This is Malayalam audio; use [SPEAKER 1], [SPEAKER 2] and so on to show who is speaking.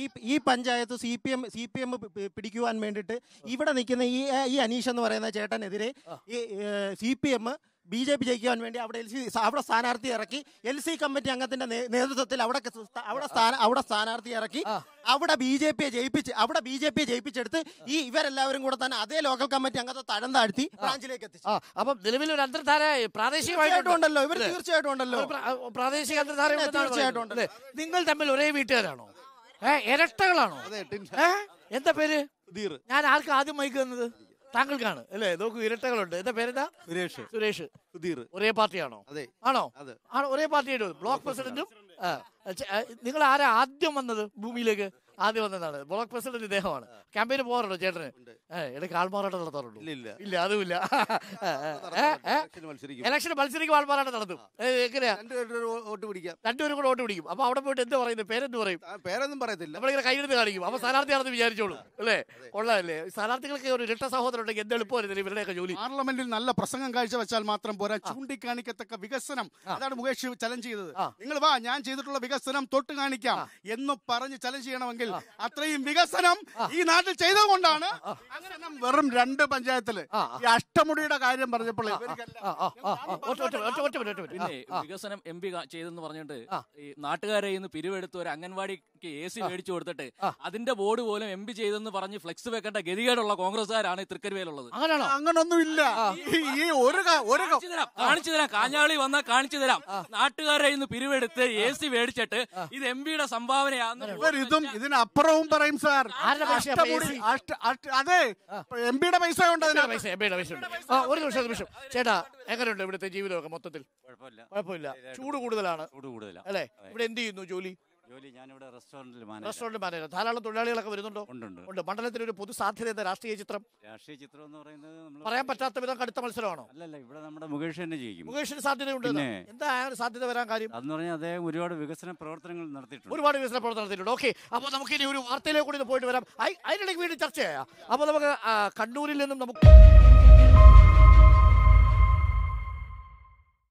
[SPEAKER 1] ഈ ഈ panchayat C P M C P M പിടിക്കുവാൻ വേണ്ടിയിട്ട് ഇവിടെ നിൽക്കുന്ന ഈ ഈ അനീഷ് എന്ന് പറയുന്ന ചേട്ടനെതിരെ ഈ C P M B J P ജയിക്കുവാൻ വേണ്ടി അവിടെ എൽ സി അവിടെ സ്ഥാനാർത്ഥി ഇറക്കി എൽ സി കമ്മിറ്റി അംഗത്തിന്റെ നേതൃത്വത്തിൽ അവിടെ അവിടെ അവിടെ സ്ഥാനാർത്ഥി ഇറക്കി അവിടെ ബി ജെ പിയെ ജയിപ്പിച്ച് അവിടെ ബി ജെ പിയെ ജയിപ്പിച്ചെടുത്ത് ഈ ഇവരെല്ലാവരും കൂടെ തന്നെ അതേ ലോക്കൽ കമ്മിറ്റി അംഗത്തെ തഴം താഴ്ത്തി ബ്രാഞ്ചിലേക്ക് എത്തിച്ചു അപ്പൊ നിലവിൽ ഒരു അന്തർധാര പ്രാദേശികമായിട്ടും ഉണ്ടല്ലോ ഇവർ തീർച്ചയായിട്ടും ഉണ്ടല്ലോ പ്രാദേശിക അന്തർധാര തീർച്ചയായിട്ടും നിങ്ങൾ തമ്മിൽ ഒരേ വീട്ടുകാരാണോ ഏ ഇരട്ടകളാണോ എന്താ പേര് ഞാൻ ആർക്ക് ആദ്യം മൈക്ക് തന്നത് താങ്കൾക്കാണ് അല്ലേ നോക്കൂ ഇരട്ടകളുണ്ട് എന്താ പേരെന്താ സുരേഷ് സുരേഷ് ഒരേ പാർട്ടിയാണോ ആണോ ആണോ ഒരേ പാർട്ടിയായിട്ട് ബ്ലോക്ക് പ്രസിഡന്റും നിങ്ങൾ ആരാ ആദ്യം വന്നത് ഭൂമിയിലേക്ക് ആദ്യം വന്നതാണ് ബ്ലോക്ക് പ്രസിഡന്റ് ഇദ്ദേഹമാണ് ക്യാമ്പയിന് പോകാറുണ്ടോ ചേട്ടന് ഇടയ്ക്ക് ആൾമാറാട്ടം നടത്താറുണ്ടോ ഇല്ല അതുമില്ല ഇലക്ഷൻ മത്സരിക്കും ആൾമാറാട്ടം നടത്തും എങ്ങനെയാ വോട്ട് പിടിക്കാം രണ്ടുപേരും കൂടെ വോട്ട് പിടിക്കും അപ്പൊ അവിടെ പോയിട്ട് എന്ത് പറയുന്നത് പേരെന്ത് പറയും പേരൊന്നും പറയത്തില്ല നമ്മളിങ്ങനെ കൈയെടുത്ത് കാണിക്കും അപ്പൊ സ്ഥാനാർത്ഥിയാണെന്ന് വിചാരിച്ചോളൂ അല്ലേ കൊള്ളാല്ലേ സ്ഥാനാർത്ഥികൾക്ക് ഒരു ഇരട്ട സഹോദരൻ ഉണ്ടെങ്കിൽ എന്ത് എളുപ്പമായിരുന്നു ഇവരുടെയൊക്കെ ജോലി പാർലമെന്റിൽ നല്ല പ്രസംഗം കാഴ്ചവെച്ചാൽ മാത്രം പോരാ ചൂണ്ടിക്കാണിക്കത്തക്ക വികസനം അതാണ് മുകേഷ് ചലഞ്ച് ചെയ്തത് നിങ്ങൾ വാ ഞാൻ ചെയ്തിട്ടുള്ള വികസനം തൊട്ട് കാണിക്കാം എന്ന് പറഞ്ഞ് ചലഞ്ച് ചെയ്യണമെങ്കിൽ അത്രയും വികസനം ഈ നാട്ടിൽ ചെയ്തുകൊണ്ടാണ് അങ്ങനെ വെറും രണ്ട് പഞ്ചായത്തില് ഈ അഷ്ടമുടിയുടെ കാര്യം പറഞ്ഞപ്പോൾ
[SPEAKER 2] വികസനം എം പി ചെയ്തെന്ന് പറഞ്ഞിട്ട് ഈ നാട്ടുകാരെ ഇന്ന് പിരിവെടുത്ത് ഒരു അംഗൻവാടിക്ക് എ സി മേടിച്ചു കൊടുത്തിട്ട് അതിന്റെ ബോർഡ് പോലും എം പി ചെയ്തെന്ന് പറഞ്ഞ് ഫ്ലെക്സ് വെക്കേണ്ട ഗതികേടുള്ള കോൺഗ്രസ്സുകാരാണ് തൃക്കരുവേലുള്ളത്
[SPEAKER 1] അങ്ങനൊന്നുമില്ല
[SPEAKER 2] ഈ ഒരു കാണിച്ചു തരാം കാണിച്ചു തരാം കാഞ്ഞാളി വന്നാൽ കാണിച്ചു തരാം നാട്ടുകാരെ ഇന്ന് പിരിവെടുത്ത് എ സി മേടിച്ച് വെച്ചിട്ട് ഇത് എം പിയുടെ സംഭാവനയാണ്
[SPEAKER 1] ഇതും ഇതിനപ്പുറവും പറയും സാർ അതെ എം പിയുടെ പൈസ ഉണ്ട് പൈസ എം പൈസ ഒരു നിമിഷം നിമിഷം ചേട്ടാ എങ്ങനെയുണ്ട് ഇവിടുത്തെ ജീവിതമൊക്കെ മൊത്തത്തിൽ കുഴപ്പമില്ല ചൂട് കൂടുതലാണ് ചൂട് കൂടുതലാണ് അല്ലെ ഇവിടെ എന്ത് ചെയ്യുന്നു ജോലി
[SPEAKER 2] റെസ്റ്റോറന്റിൽ റെസ്റ്റോറന്റ് മാനേജർ ധാരാളം തൊഴിലാളികളൊക്കെ വരുന്നുണ്ടോ ഉണ്ട്
[SPEAKER 1] ഉണ്ട് മണ്ഡലത്തിൽ ഒരു പൊതു സാധ്യത എന്താ രാഷ്ട്രീയ ചിത്രം
[SPEAKER 2] രാഷ്ട്രീയ ചിത്രം എന്ന് പറയുന്നത്
[SPEAKER 1] നമ്മൾ പറയാൻ പറ്റാത്ത വിധം കടുത്ത മത്സരമാണോ
[SPEAKER 2] അല്ലല്ല ഇവിടെ നമ്മുടെ മുകേഷ് തന്നെ ചെയ്യും മുകേഷിന്
[SPEAKER 1] സാധ്യതയുണ്ട് എന്താ സാധ്യത വരാൻ കാര്യം
[SPEAKER 2] എന്ന് പറഞ്ഞാൽ അദ്ദേഹം ഒരുപാട് വികസന പ്രവർത്തനങ്ങൾ നടത്തിയിട്ടുണ്ട്
[SPEAKER 1] ഒരുപാട് വികസന പ്രവർത്തനം നടത്തിയിട്ടുണ്ട് ഓക്കെ അപ്പോൾ നമുക്ക് ഇനി ഒരു വാർത്തയിലേക്ക് കൂടി പോയിട്ട് വരാം അതിനിടയ്ക്ക് വീണ്ടും ചർച്ചയായ അപ്പോൾ നമുക്ക് കണ്ണൂരിൽ നിന്നും നമുക്ക്